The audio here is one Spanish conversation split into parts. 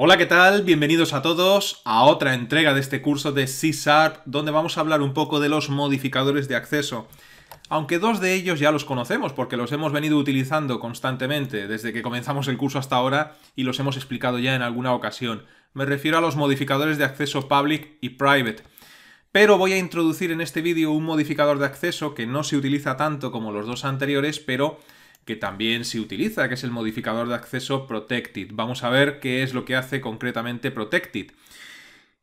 Hola, ¿qué tal? Bienvenidos a todos a otra entrega de este curso de C donde vamos a hablar un poco de los modificadores de acceso. Aunque dos de ellos ya los conocemos, porque los hemos venido utilizando constantemente desde que comenzamos el curso hasta ahora y los hemos explicado ya en alguna ocasión. Me refiero a los modificadores de acceso public y private. Pero voy a introducir en este vídeo un modificador de acceso que no se utiliza tanto como los dos anteriores, pero que también se utiliza, que es el modificador de acceso Protected. Vamos a ver qué es lo que hace concretamente Protected.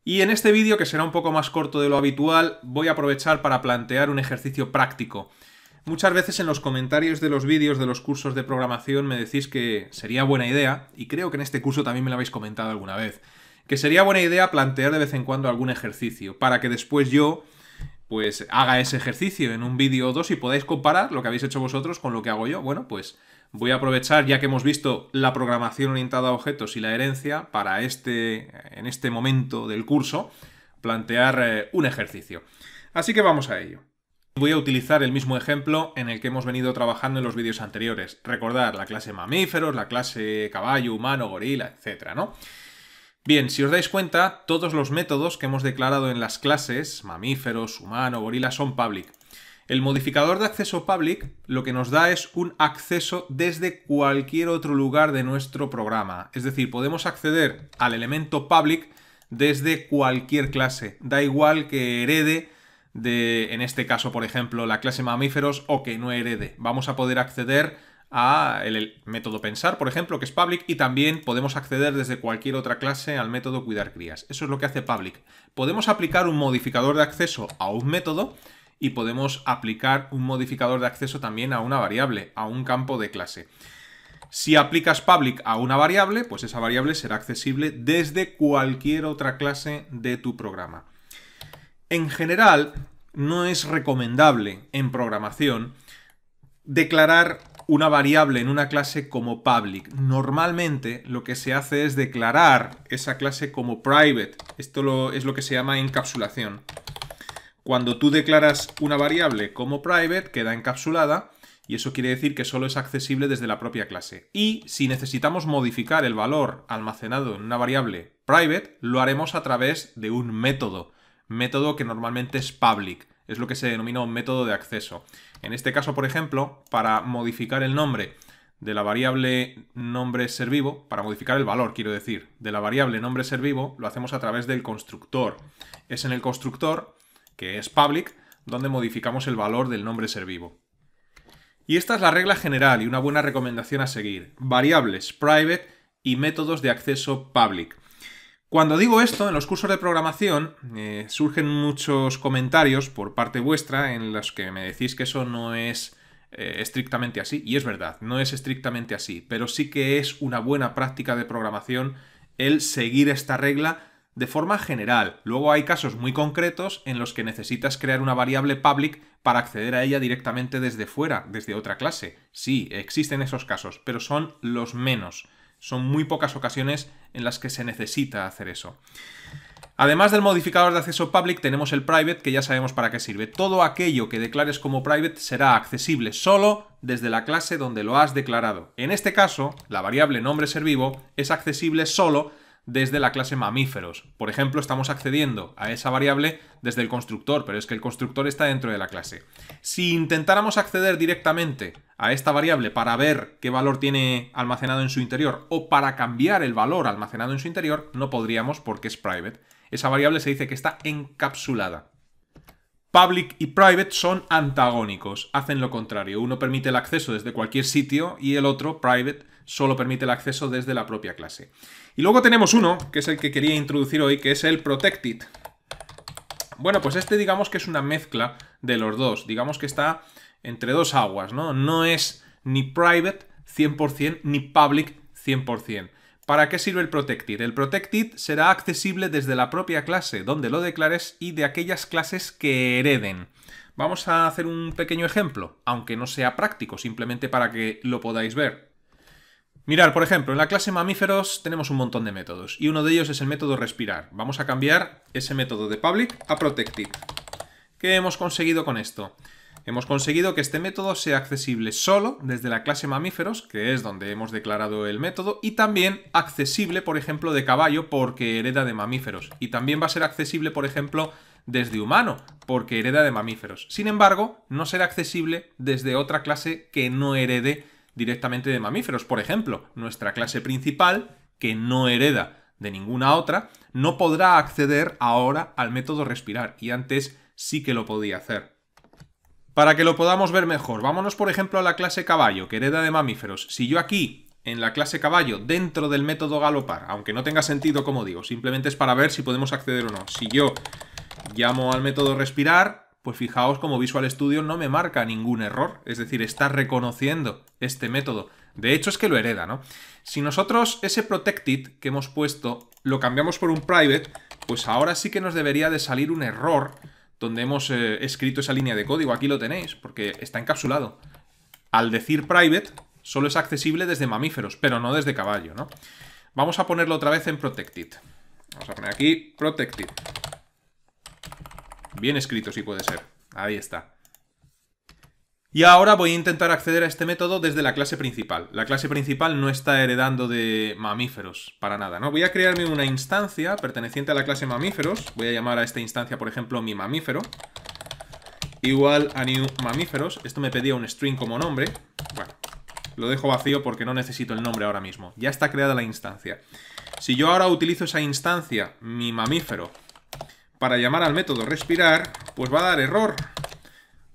Y en este vídeo, que será un poco más corto de lo habitual, voy a aprovechar para plantear un ejercicio práctico. Muchas veces en los comentarios de los vídeos de los cursos de programación me decís que sería buena idea, y creo que en este curso también me lo habéis comentado alguna vez, que sería buena idea plantear de vez en cuando algún ejercicio, para que después yo pues haga ese ejercicio en un vídeo o dos y podáis comparar lo que habéis hecho vosotros con lo que hago yo. Bueno, pues voy a aprovechar, ya que hemos visto la programación orientada a objetos y la herencia, para este, en este momento del curso, plantear eh, un ejercicio. Así que vamos a ello. Voy a utilizar el mismo ejemplo en el que hemos venido trabajando en los vídeos anteriores. Recordar la clase mamíferos, la clase caballo, humano, gorila, etcétera, ¿no? Bien, si os dais cuenta, todos los métodos que hemos declarado en las clases, mamíferos, humano, gorila, son public. El modificador de acceso public lo que nos da es un acceso desde cualquier otro lugar de nuestro programa. Es decir, podemos acceder al elemento public desde cualquier clase. Da igual que herede de, en este caso, por ejemplo, la clase mamíferos o que no herede. Vamos a poder acceder a el, el método pensar, por ejemplo, que es public, y también podemos acceder desde cualquier otra clase al método cuidar crías. Eso es lo que hace public. Podemos aplicar un modificador de acceso a un método y podemos aplicar un modificador de acceso también a una variable, a un campo de clase. Si aplicas public a una variable, pues esa variable será accesible desde cualquier otra clase de tu programa. En general, no es recomendable en programación declarar una variable en una clase como public. Normalmente lo que se hace es declarar esa clase como private. Esto es lo que se llama encapsulación. Cuando tú declaras una variable como private, queda encapsulada y eso quiere decir que solo es accesible desde la propia clase. Y si necesitamos modificar el valor almacenado en una variable private, lo haremos a través de un método. Método que normalmente es public. Es lo que se denomina un método de acceso. En este caso, por ejemplo, para modificar el nombre de la variable nombre ser para modificar el valor, quiero decir, de la variable nombre ser lo hacemos a través del constructor. Es en el constructor, que es public, donde modificamos el valor del nombre ser Y esta es la regla general y una buena recomendación a seguir. Variables private y métodos de acceso public. Cuando digo esto, en los cursos de programación eh, surgen muchos comentarios por parte vuestra en los que me decís que eso no es eh, estrictamente así. Y es verdad, no es estrictamente así, pero sí que es una buena práctica de programación el seguir esta regla de forma general. Luego hay casos muy concretos en los que necesitas crear una variable public para acceder a ella directamente desde fuera, desde otra clase. Sí, existen esos casos, pero son los menos. Son muy pocas ocasiones en las que se necesita hacer eso. Además del modificador de acceso public tenemos el private que ya sabemos para qué sirve. Todo aquello que declares como private será accesible solo desde la clase donde lo has declarado. En este caso, la variable nombre ser vivo es accesible solo desde la clase mamíferos. Por ejemplo, estamos accediendo a esa variable desde el constructor, pero es que el constructor está dentro de la clase. Si intentáramos acceder directamente a esta variable para ver qué valor tiene almacenado en su interior o para cambiar el valor almacenado en su interior, no podríamos porque es private. Esa variable se dice que está encapsulada. Public y private son antagónicos, hacen lo contrario. Uno permite el acceso desde cualquier sitio y el otro, private, solo permite el acceso desde la propia clase. Y luego tenemos uno, que es el que quería introducir hoy, que es el protected. Bueno, pues este digamos que es una mezcla de los dos. Digamos que está entre dos aguas, ¿no? No es ni private 100% ni public 100%. ¿Para qué sirve el protected? El protected será accesible desde la propia clase donde lo declares y de aquellas clases que hereden. Vamos a hacer un pequeño ejemplo, aunque no sea práctico, simplemente para que lo podáis ver. Mirad, por ejemplo, en la clase mamíferos tenemos un montón de métodos y uno de ellos es el método respirar. Vamos a cambiar ese método de public a protected. ¿Qué hemos conseguido con esto? Hemos conseguido que este método sea accesible solo desde la clase mamíferos, que es donde hemos declarado el método, y también accesible, por ejemplo, de caballo porque hereda de mamíferos. Y también va a ser accesible, por ejemplo, desde humano, porque hereda de mamíferos. Sin embargo, no será accesible desde otra clase que no herede directamente de mamíferos. Por ejemplo, nuestra clase principal, que no hereda de ninguna otra, no podrá acceder ahora al método respirar y antes sí que lo podía hacer. Para que lo podamos ver mejor, vámonos por ejemplo a la clase caballo, que hereda de mamíferos. Si yo aquí, en la clase caballo, dentro del método galopar, aunque no tenga sentido como digo, simplemente es para ver si podemos acceder o no. Si yo llamo al método respirar, pues fijaos como Visual Studio no me marca ningún error, es decir, está reconociendo este método. De hecho, es que lo hereda, ¿no? Si nosotros ese protected que hemos puesto lo cambiamos por un private, pues ahora sí que nos debería de salir un error donde hemos eh, escrito esa línea de código. Aquí lo tenéis, porque está encapsulado. Al decir private, solo es accesible desde mamíferos, pero no desde caballo, ¿no? Vamos a ponerlo otra vez en protected. Vamos a poner aquí protected. Bien escrito si puede ser. Ahí está. Y ahora voy a intentar acceder a este método desde la clase principal. La clase principal no está heredando de mamíferos, para nada, ¿no? Voy a crearme una instancia perteneciente a la clase mamíferos. Voy a llamar a esta instancia, por ejemplo, mi mamífero. Igual a new mamíferos. Esto me pedía un string como nombre. Bueno, lo dejo vacío porque no necesito el nombre ahora mismo. Ya está creada la instancia. Si yo ahora utilizo esa instancia, mi mamífero, para llamar al método respirar, pues va a dar error.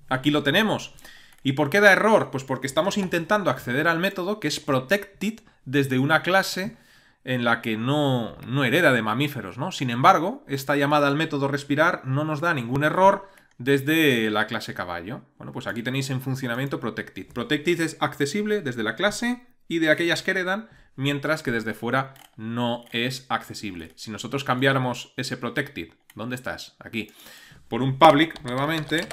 Aquí lo tenemos. ¿Y por qué da error? Pues porque estamos intentando acceder al método que es protected desde una clase en la que no, no hereda de mamíferos, ¿no? Sin embargo, esta llamada al método respirar no nos da ningún error desde la clase caballo. Bueno, pues aquí tenéis en funcionamiento protected. Protected es accesible desde la clase y de aquellas que heredan mientras que desde fuera no es accesible. Si nosotros cambiáramos ese protected, ¿dónde estás? Aquí. Por un public, nuevamente,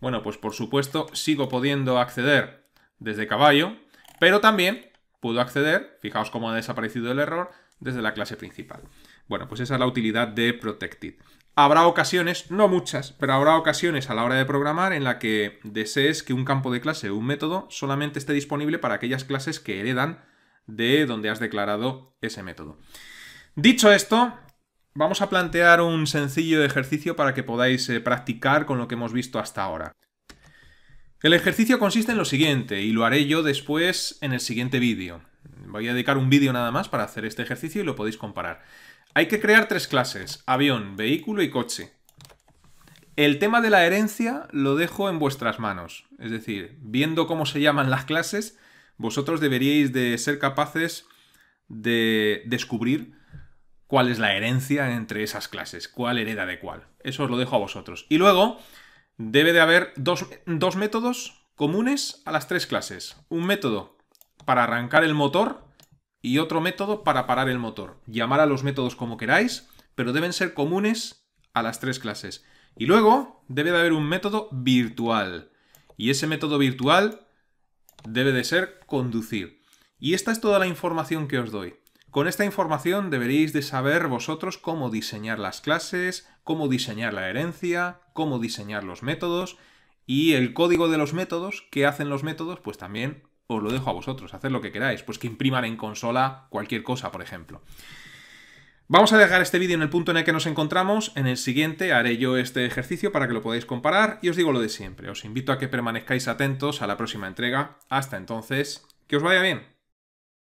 bueno, pues por supuesto sigo pudiendo acceder desde caballo, pero también puedo acceder, fijaos cómo ha desaparecido el error, desde la clase principal. Bueno, pues esa es la utilidad de protected. Habrá ocasiones, no muchas, pero habrá ocasiones a la hora de programar en la que desees que un campo de clase o un método solamente esté disponible para aquellas clases que heredan de donde has declarado ese método. Dicho esto, vamos a plantear un sencillo ejercicio para que podáis eh, practicar con lo que hemos visto hasta ahora. El ejercicio consiste en lo siguiente, y lo haré yo después en el siguiente vídeo. Voy a dedicar un vídeo nada más para hacer este ejercicio y lo podéis comparar. Hay que crear tres clases, avión, vehículo y coche. El tema de la herencia lo dejo en vuestras manos, es decir, viendo cómo se llaman las clases, vosotros deberíais de ser capaces de descubrir cuál es la herencia entre esas clases, cuál hereda de cuál. Eso os lo dejo a vosotros. Y luego, debe de haber dos, dos métodos comunes a las tres clases. Un método para arrancar el motor y otro método para parar el motor. Llamar a los métodos como queráis, pero deben ser comunes a las tres clases. Y luego debe de haber un método virtual. Y ese método virtual debe de ser conducir. Y esta es toda la información que os doy. Con esta información deberéis de saber vosotros cómo diseñar las clases, cómo diseñar la herencia, cómo diseñar los métodos y el código de los métodos, qué hacen los métodos, pues también os lo dejo a vosotros, hacer lo que queráis, pues que impriman en consola cualquier cosa, por ejemplo. Vamos a dejar este vídeo en el punto en el que nos encontramos, en el siguiente haré yo este ejercicio para que lo podáis comparar y os digo lo de siempre, os invito a que permanezcáis atentos a la próxima entrega, hasta entonces, que os vaya bien.